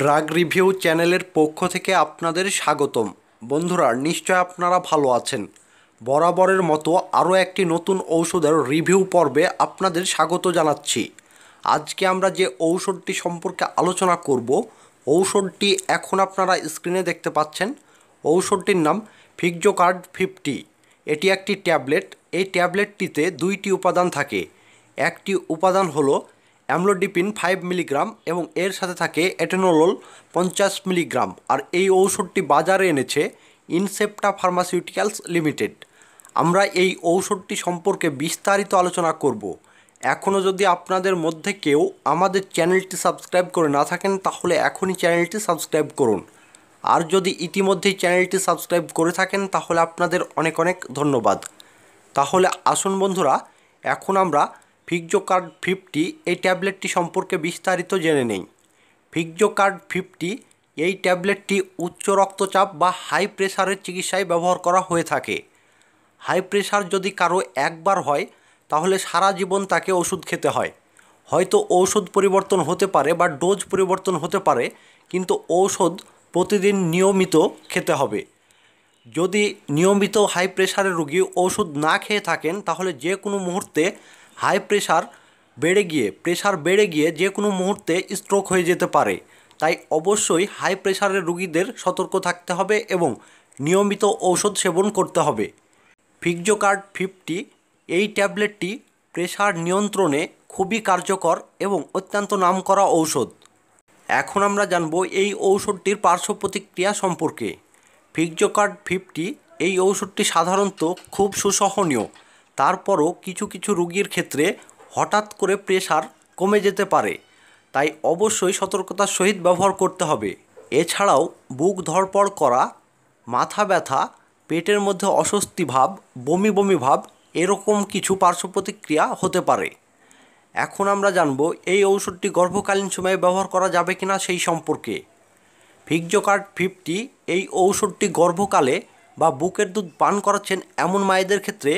drug review চ্যানেলের পক্ষ থেকে আপনাদের স্বাগতম বন্ধুরা নিশ্চয় আপনারা ভালো আছেন বরাবরের মতো আরও একটি নতুন ঔষধের রিভিউ পর্বে আপনাদের স্বাগত জানাচ্ছি আজকে আমরা যে ঔষধটি সম্পর্কে আলোচনা করব ঔষধটি এখন আপনারা স্ক্রিনে দেখতে পাচ্ছেন ঔষধটির নাম কার্ড ফিফটি এটি একটি ট্যাবলেট এই ট্যাবলেটটিতে দুইটি উপাদান থাকে একটি উপাদান হলো অ্যামলোডিপিন ফাইভ মিলিগ্রাম এবং এর সাথে থাকে এটেনোলোল পঞ্চাশ মিলিগ্রাম আর এই ঔষধটি বাজারে এনেছে ইনসেপ্টা ফার্মাসিউটিক্যালস লিমিটেড আমরা এই ঔষধটি সম্পর্কে বিস্তারিত আলোচনা করব এখনও যদি আপনাদের মধ্যে কেউ আমাদের চ্যানেলটি সাবস্ক্রাইব করে না থাকেন তাহলে এখনই চ্যানেলটি সাবস্ক্রাইব করুন আর যদি ইতিমধ্যেই চ্যানেলটি সাবস্ক্রাইব করে থাকেন তাহলে আপনাদের অনেক অনেক ধন্যবাদ তাহলে আসুন বন্ধুরা এখন আমরা কার্ড ফিফটি এই ট্যাবলেটটি সম্পর্কে বিস্তারিত জেনে নেই কার্ড ফিফটি এই ট্যাবলেটটি উচ্চ রক্তচাপ বা হাই প্রেশারের চিকিৎসায় ব্যবহার করা হয়ে থাকে হাই প্রেশার যদি কারো একবার হয় তাহলে সারা জীবন তাকে ওষুধ খেতে হয় হয়তো ঔষধ পরিবর্তন হতে পারে বা ডোজ পরিবর্তন হতে পারে কিন্তু ঔষধ প্রতিদিন নিয়মিত খেতে হবে যদি নিয়মিত হাই প্রেশারের রুগী ওষুধ না খেয়ে থাকেন তাহলে যে কোনো মুহূর্তে হাই প্রেশার বেড়ে গিয়ে প্রেশার বেড়ে গিয়ে যে কোনো মুহূর্তে স্ট্রোক হয়ে যেতে পারে তাই অবশ্যই হাই প্রেশারের রুগীদের সতর্ক থাকতে হবে এবং নিয়মিত ঔষধ সেবন করতে হবে কার্ড ফিফটি এই ট্যাবলেটটি প্রেশার নিয়ন্ত্রণে খুবই কার্যকর এবং অত্যন্ত নামকরা ঔষধ এখন আমরা জানব এই ঔষধটির পার্শ্ব প্রতিক্রিয়া সম্পর্কে কার্ড ফিফটি এই ঔষধটি সাধারণত খুব সুসহনীয় তারপরও কিছু কিছু রুগীর ক্ষেত্রে হঠাৎ করে প্রেশার কমে যেতে পারে তাই অবশ্যই সতর্কতার সহিত ব্যবহার করতে হবে এছাড়াও বুক ধরপড় করা মাথা ব্যথা পেটের মধ্যে অস্বস্তি ভাব বমি বমি ভাব এরকম কিছু পার্শ্ব প্রতিক্রিয়া হতে পারে এখন আমরা জানব এই ঔষধটি গর্ভকালীন সময়ে ব্যবহার করা যাবে কি না সেই সম্পর্কে ফিগজোকার্ড ফিফটি এই ঔষধটি গর্ভকালে বা বুকের দুধ পান করাচ্ছেন এমন মায়েদের ক্ষেত্রে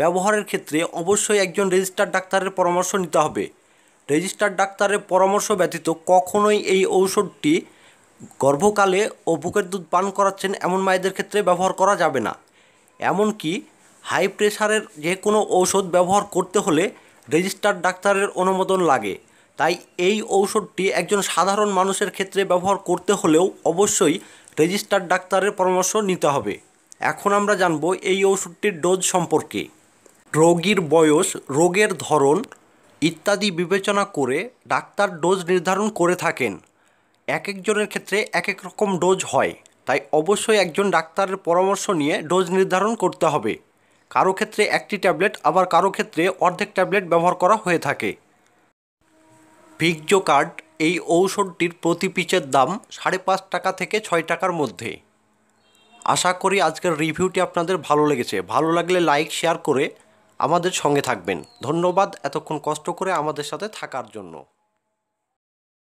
ব্যবহারের ক্ষেত্রে অবশ্যই একজন রেজিস্টার ডাক্তারের পরামর্শ নিতে হবে রেজিস্টার ডাক্তারের পরামর্শ ব্যতীত কখনোই এই ঔষধটি গর্ভকালে ও বুকের দুধ পান করাচ্ছেন এমন মায়েদের ক্ষেত্রে ব্যবহার করা যাবে না এমনকি হাই প্রেশারের যে কোনো ঔষধ ব্যবহার করতে হলে রেজিস্টার ডাক্তারের অনুমোদন লাগে তাই এই ঔষধটি একজন সাধারণ মানুষের ক্ষেত্রে ব্যবহার করতে হলেও অবশ্যই রেজিস্টার ডাক্তারের পরামর্শ নিতে হবে এখন আমরা জানব এই ওষুধটির ডোজ সম্পর্কে রোগীর বয়স রোগের ধরন ইত্যাদি বিবেচনা করে ডাক্তার ডোজ নির্ধারণ করে থাকেন এক একজনের ক্ষেত্রে এক এক রকম ডোজ হয় তাই অবশ্যই একজন ডাক্তারের পরামর্শ নিয়ে ডোজ নির্ধারণ করতে হবে কারো ক্ষেত্রে একটি ট্যাবলেট আবার কারো ক্ষেত্রে অর্ধেক ট্যাবলেট ব্যবহার করা হয়ে থাকে ভিগ্য কার্ড এই ঔষধটির প্রতি পিচের দাম সাড়ে পাঁচ টাকা থেকে ছয় টাকার মধ্যে আশা করি আজকের রিভিউটি আপনাদের ভালো লেগেছে ভালো লাগলে লাইক শেয়ার করে আমাদের সঙ্গে থাকবেন ধন্যবাদ এতক্ষণ কষ্ট করে আমাদের সাথে থাকার জন্য